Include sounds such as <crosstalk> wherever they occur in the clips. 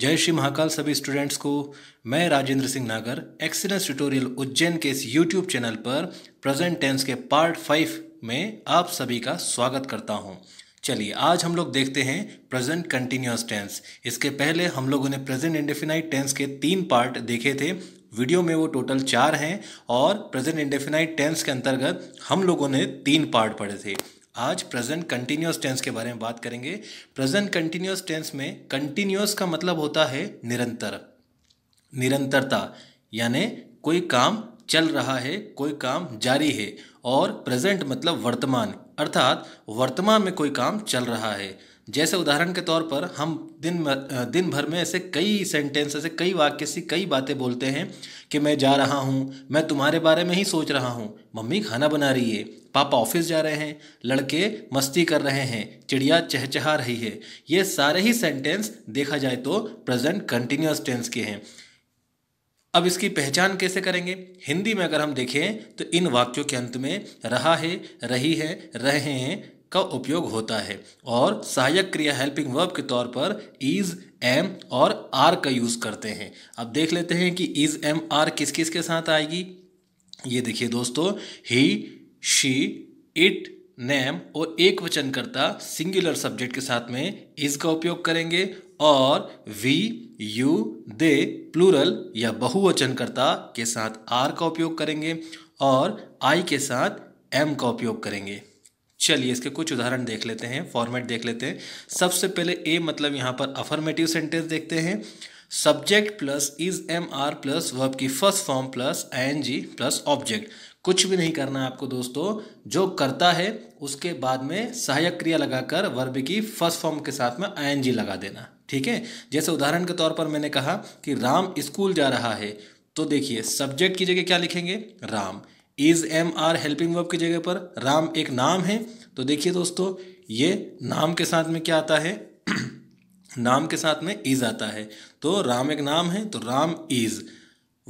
जय श्री महाकाल सभी स्टूडेंट्स को मैं राजेंद्र सिंह नागर एक्सीलेंस ट्यूटोरियल उज्जैन के इस यूट्यूब चैनल पर प्रेजेंट टेंस के पार्ट फाइव में आप सभी का स्वागत करता हूं चलिए आज हम लोग देखते हैं प्रेजेंट कंटिन्यूस टेंस इसके पहले हम लोगों ने प्रेजेंट इंडेफिनाइट टेंस के तीन पार्ट देखे थे वीडियो में वो टोटल चार हैं और प्रेजेंट इंडेफिनाइट टेंस के अंतर्गत हम लोगों ने तीन पार्ट पढ़े थे आज प्रेजेंट कंटिन्यूस टेंस के बारे में बात करेंगे प्रेजेंट कंटिन्यूस टेंस में कंटिन्यूस का मतलब होता है निरंतर निरंतरता यानी कोई काम चल रहा है कोई काम जारी है और प्रेजेंट मतलब वर्तमान अर्थात वर्तमान में कोई काम चल रहा है जैसे उदाहरण के तौर पर हम दिन दिन भर में ऐसे कई सेंटेंस ऐसे कई वाक्य से कई बातें बोलते हैं कि मैं जा रहा हूँ मैं तुम्हारे बारे में ही सोच रहा हूँ मम्मी खाना बना रही है पापा ऑफिस जा रहे हैं लड़के मस्ती कर रहे हैं चिड़िया चहचहा रही है ये सारे ही सेंटेंस देखा जाए तो प्रेजेंट कंटिन्यूस टेंस के हैं अब इसकी पहचान कैसे करेंगे हिंदी में अगर हम देखें तो इन वाक्यों के अंत में रहा है रही है रहे हैं का उपयोग होता है और सहायक क्रिया हेल्पिंग वर्ब के तौर पर इज एम और आर का यूज़ करते हैं अब देख लेते हैं कि इज एम आर किस किस के साथ आएगी ये देखिए दोस्तों ही शी इट नेम और एक वचन करता सिंगुलर सब्जेक्ट के साथ में इज का उपयोग करेंगे और वी यू दे प्लूरल या बहुवचन करता के साथ आर का उपयोग करेंगे और आई के साथ एम का उपयोग करेंगे चलिए इसके कुछ उदाहरण देख लेते हैं फॉर्मेट देख लेते हैं सबसे पहले ए मतलब यहाँ पर अफर्मेटिव सेंटेंस देखते हैं subject plus is am are plus verb की first form plus N G plus object कुछ भी नहीं करना है आपको दोस्तों जो करता है उसके बाद में सहायक क्रिया लगाकर वर्ब की फर्स्ट फॉर्म के साथ में आई लगा देना ठीक है जैसे उदाहरण के तौर पर मैंने कहा कि राम स्कूल जा रहा है तो देखिए सब्जेक्ट की जगह क्या लिखेंगे Ram is am are helping verb की जगह पर राम एक नाम है तो देखिए दोस्तों ये नाम के साथ में क्या आता है <clears throat> नाम के साथ में इज आता है तो राम एक नाम है तो राम इज़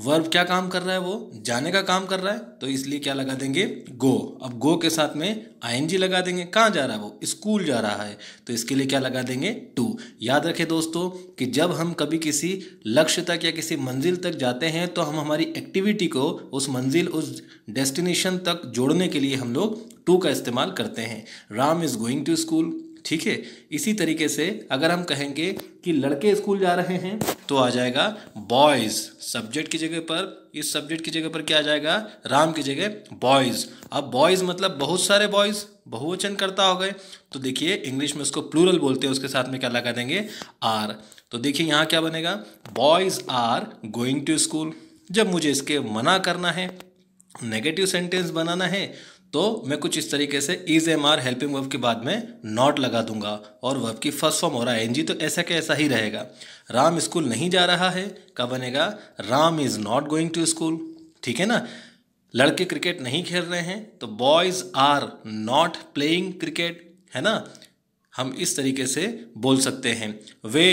वर्ब क्या काम कर रहा है वो जाने का काम कर रहा है तो इसलिए क्या लगा देंगे गो अब गो के साथ में आईएनजी लगा देंगे कहाँ जा रहा है वो स्कूल जा रहा है तो इसके लिए क्या लगा देंगे टू याद रखें दोस्तों कि जब हम कभी किसी लक्ष्य तक या किसी मंजिल तक जाते हैं तो हम हमारी एक्टिविटी को उस मंजिल उस डेस्टिनेशन तक जोड़ने के लिए हम लोग टू का इस्तेमाल करते हैं Ram is going to school ठीक है इसी तरीके से अगर हम कहेंगे कि लड़के स्कूल जा रहे हैं तो आ जाएगा बॉयज़ सब्जेक्ट की जगह पर इस सब्जेक्ट की जगह पर क्या आ जाएगा राम की जगह बॉयज़ अब बॉयज़ मतलब बहुत सारे बॉयज़ बहुवचन करता हो गए तो देखिए इंग्लिश में उसको प्लूरल बोलते हैं उसके साथ में क्या लगा देंगे आर तो देखिए यहाँ क्या बनेगा boys are going to school जब मुझे इसके मना करना है नेगेटिव सेंटेंस बनाना है तो मैं कुछ इस तरीके से is am are helping verb के बाद में नॉट लगा दूंगा और वर्ब की फर्स्ट फॉर्म हो रहा है एन जी तो ऐसा के ऐसा ही रहेगा राम स्कूल नहीं जा रहा है कब बनेगा Ram is not going to school ठीक है ना लड़के क्रिकेट नहीं खेल रहे हैं तो boys are not playing cricket है ना हम इस तरीके से बोल सकते हैं वे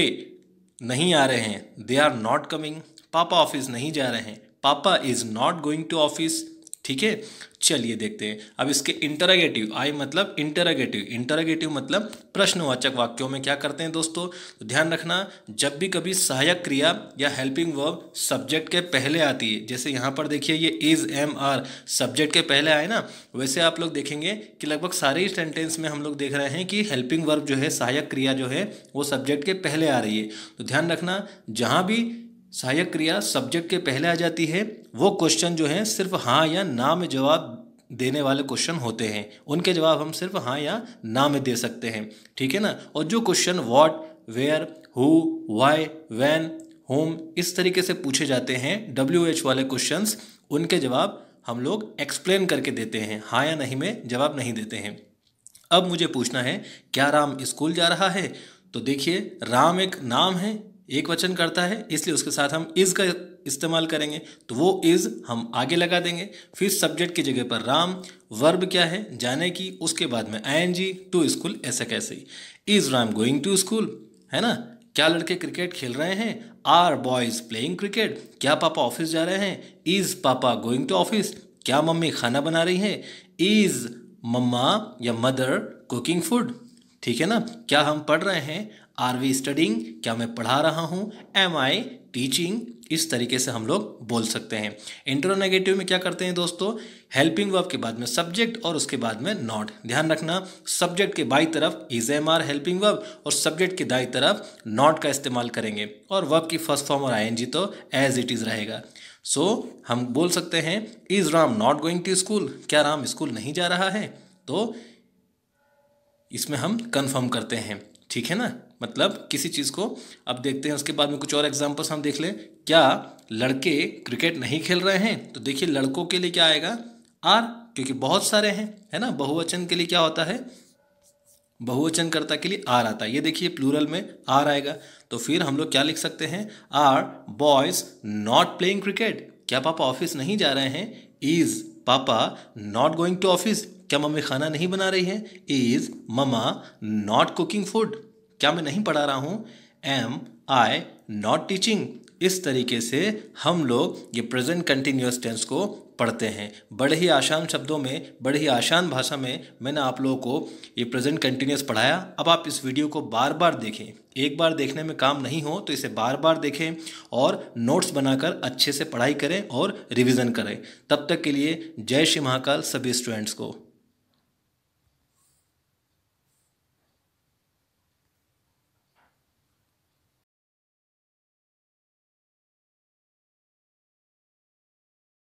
नहीं आ रहे हैं they are not coming papa office नहीं जा रहे हैं papa is not going to office ठीक है चलिए देखते हैं अब इसके इंटरागेटिव आई मतलब इंटरागेटिव इंटरागेटिव मतलब प्रश्नवाचक वाक्यों में क्या करते हैं दोस्तों तो ध्यान रखना जब भी कभी सहायक क्रिया या हेल्पिंग वर्ब सब्जेक्ट के पहले आती है जैसे यहाँ पर देखिए ये इज एम आर सब्जेक्ट के पहले आए ना वैसे आप लोग देखेंगे कि लगभग सारे ही सेंटेंस में हम लोग देख रहे हैं कि हेल्पिंग वर्ब जो है सहायक क्रिया जो है वो सब्जेक्ट के पहले आ रही है तो ध्यान रखना जहाँ भी सहायक क्रिया सब्जेक्ट के पहले आ जाती है वो क्वेश्चन जो है सिर्फ हाँ या ना में जवाब देने वाले क्वेश्चन होते हैं उनके जवाब हम सिर्फ हाँ या ना में दे सकते हैं ठीक है ना और जो question what where who why when home इस तरीके से पूछे जाते हैं डब्ल्यू एच वाले क्वेश्चन उनके जवाब हम लोग एक्सप्लेन करके देते हैं हाँ या नहीं में जवाब नहीं देते हैं अब मुझे पूछना है क्या राम स्कूल जा रहा है तो देखिए राम एक नाम है एक वचन करता है इसलिए उसके साथ हम इज़ का इस्तेमाल करेंगे तो वो इज़ हम आगे लगा देंगे फिर सब्जेक्ट की जगह पर राम वर्ब क्या है जाने की उसके बाद में I N G to school ऐसा कैसे is Ram going to school है ना क्या लड़के क्रिकेट खेल रहे हैं आर बॉयज़ प्लेइंग क्रिकेट क्या पापा ऑफिस जा रहे हैं is papa going to office क्या मम्मी खाना बना रही है इज़ मम्मा या मदर कुकिंग फूड ठीक है ना क्या हम पढ़ रहे हैं आर वी स्टडिंग क्या मैं पढ़ा रहा हूँ एम आई टीचिंग इस तरीके से हम लोग बोल सकते हैं इंट्रोनेगेटिव में क्या करते हैं दोस्तों हेल्पिंग वर्ब के बाद में सब्जेक्ट और उसके बाद में नॉट ध्यान रखना सब्जेक्ट के बाई तरफ is am are helping verb और सब्जेक्ट के दाई तरफ नॉट का इस्तेमाल करेंगे और वर्ब की फर्स्ट फॉर्म और आई तो एज इट इज़ रहेगा सो so, हम बोल सकते हैं is Ram not going to school क्या राम स्कूल नहीं जा रहा है तो इसमें हम कन्फर्म करते हैं ठीक है ना मतलब किसी चीज़ को अब देखते हैं उसके बाद में कुछ और एग्जाम्पल्स हम देख लें क्या लड़के क्रिकेट नहीं खेल रहे हैं तो देखिए लड़कों के लिए क्या आएगा आर क्योंकि बहुत सारे हैं है ना बहुवचन के लिए क्या होता है बहुवचन कर्ता के लिए आर आता है ये देखिए प्लूरल में आर आएगा तो फिर हम लोग क्या लिख सकते हैं are boys not playing cricket क्या पापा ऑफिस नहीं जा रहे हैं is papa not going to office क्या मम्मी खाना नहीं बना रही है is mama not cooking food क्या मैं नहीं पढ़ा रहा हूँ एम आई नॉट टीचिंग इस तरीके से हम लोग ये प्रेजेंट कंटिन्यूस टेंस को पढ़ते हैं बड़े ही आसान शब्दों में बड़े ही आसान भाषा में मैंने आप लोगों को ये प्रेजेंट कंटिन्यूस पढ़ाया अब आप इस वीडियो को बार बार देखें एक बार देखने में काम नहीं हो तो इसे बार बार देखें और नोट्स बनाकर अच्छे से पढ़ाई करें और रिविज़न करें तब तक के लिए जय श्री महाकाल सभी स्टूडेंट्स को